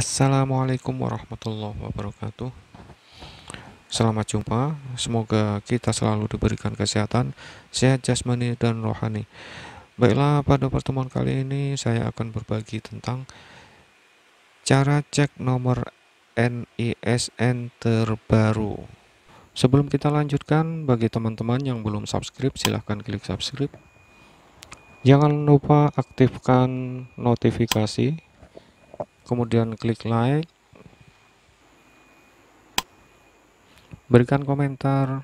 Assalamualaikum warahmatullahi wabarakatuh. Selamat jumpa. Semoga kita selalu diberikan kesehatan, sehat jasmani dan rohani. Baiklah, pada pertemuan kali ini saya akan berbagi tentang cara cek nomor NISN terbaru. Sebelum kita lanjutkan, bagi teman-teman yang belum subscribe, silahkan klik subscribe. Jangan lupa aktifkan notifikasi kemudian klik like berikan komentar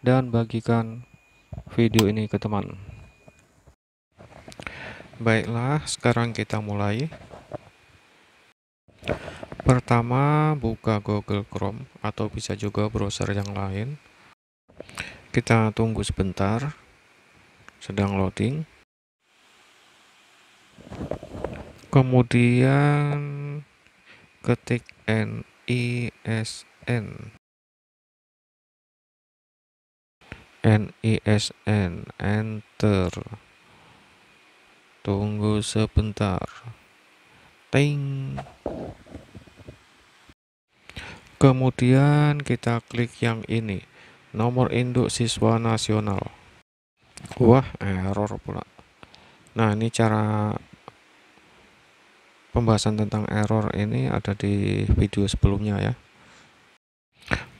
dan bagikan video ini ke teman baiklah sekarang kita mulai pertama buka Google Chrome atau bisa juga browser yang lain kita tunggu sebentar sedang loading kemudian ketik NISN NISN enter tunggu sebentar ting kemudian kita klik yang ini nomor induk siswa nasional wah error pula nah ini cara pembahasan tentang error ini ada di video sebelumnya ya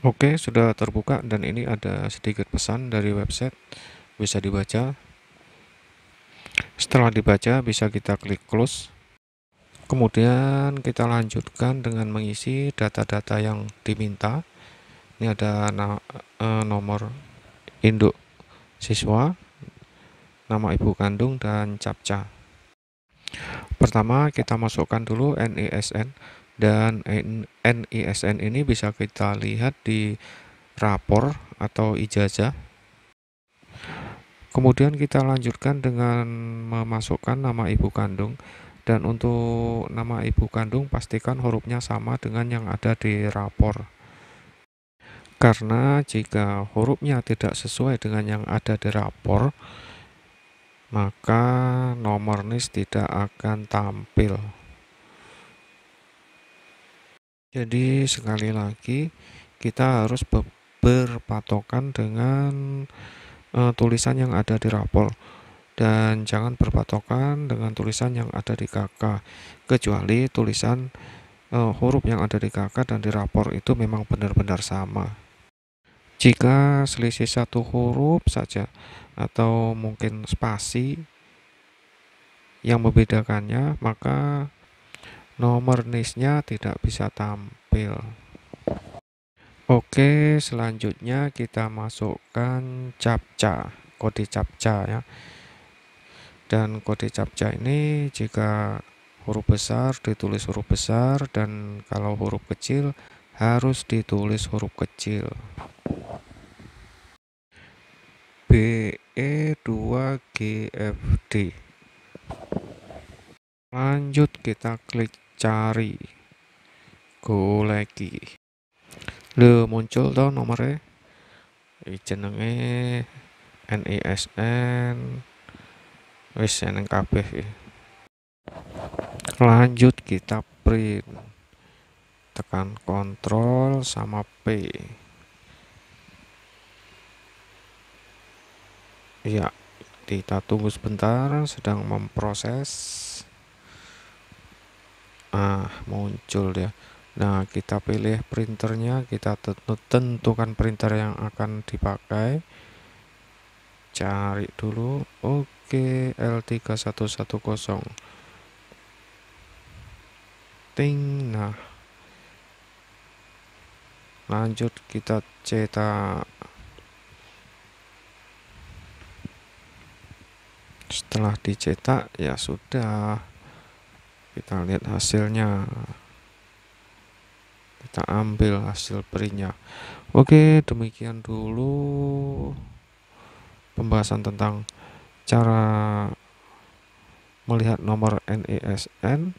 Oke sudah terbuka dan ini ada sedikit pesan dari website bisa dibaca setelah dibaca bisa kita klik close kemudian kita lanjutkan dengan mengisi data-data yang diminta ini ada e, nomor induk siswa nama ibu kandung dan capca Pertama kita masukkan dulu NISN dan NISN ini bisa kita lihat di rapor atau ijazah. Kemudian kita lanjutkan dengan memasukkan nama ibu kandung dan untuk nama ibu kandung pastikan hurufnya sama dengan yang ada di rapor. Karena jika hurufnya tidak sesuai dengan yang ada di rapor, maka nomor NIS tidak akan tampil jadi sekali lagi kita harus berpatokan dengan uh, tulisan yang ada di rapor dan jangan berpatokan dengan tulisan yang ada di KK kecuali tulisan uh, huruf yang ada di KK dan di rapor itu memang benar-benar sama jika selisih satu huruf saja atau mungkin spasi yang membedakannya maka nomor nisnya tidak bisa tampil Oke selanjutnya kita masukkan captcha kode captcha ya dan kode captcha ini jika huruf besar ditulis huruf besar dan kalau huruf kecil harus ditulis huruf kecil BE2GFD lanjut kita klik cari go lagi lu muncul tau nomornya jenenge NISN wis seneng kabeh ya. lanjut kita print tekan kontrol sama P ya kita tunggu sebentar sedang memproses ah muncul ya nah kita pilih printernya kita tentukan printer yang akan dipakai cari dulu oke L3110 ting nah lanjut kita cetak setelah dicetak ya sudah kita lihat hasilnya kita ambil hasil printnya oke demikian dulu pembahasan tentang cara melihat nomor NISN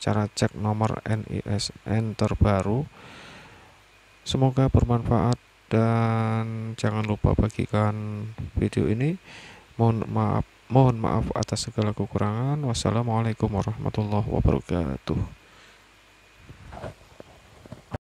cara cek nomor NISN terbaru semoga bermanfaat dan jangan lupa bagikan video ini mohon maaf Mohon maaf atas segala kekurangan. Wassalamualaikum warahmatullahi wabarakatuh.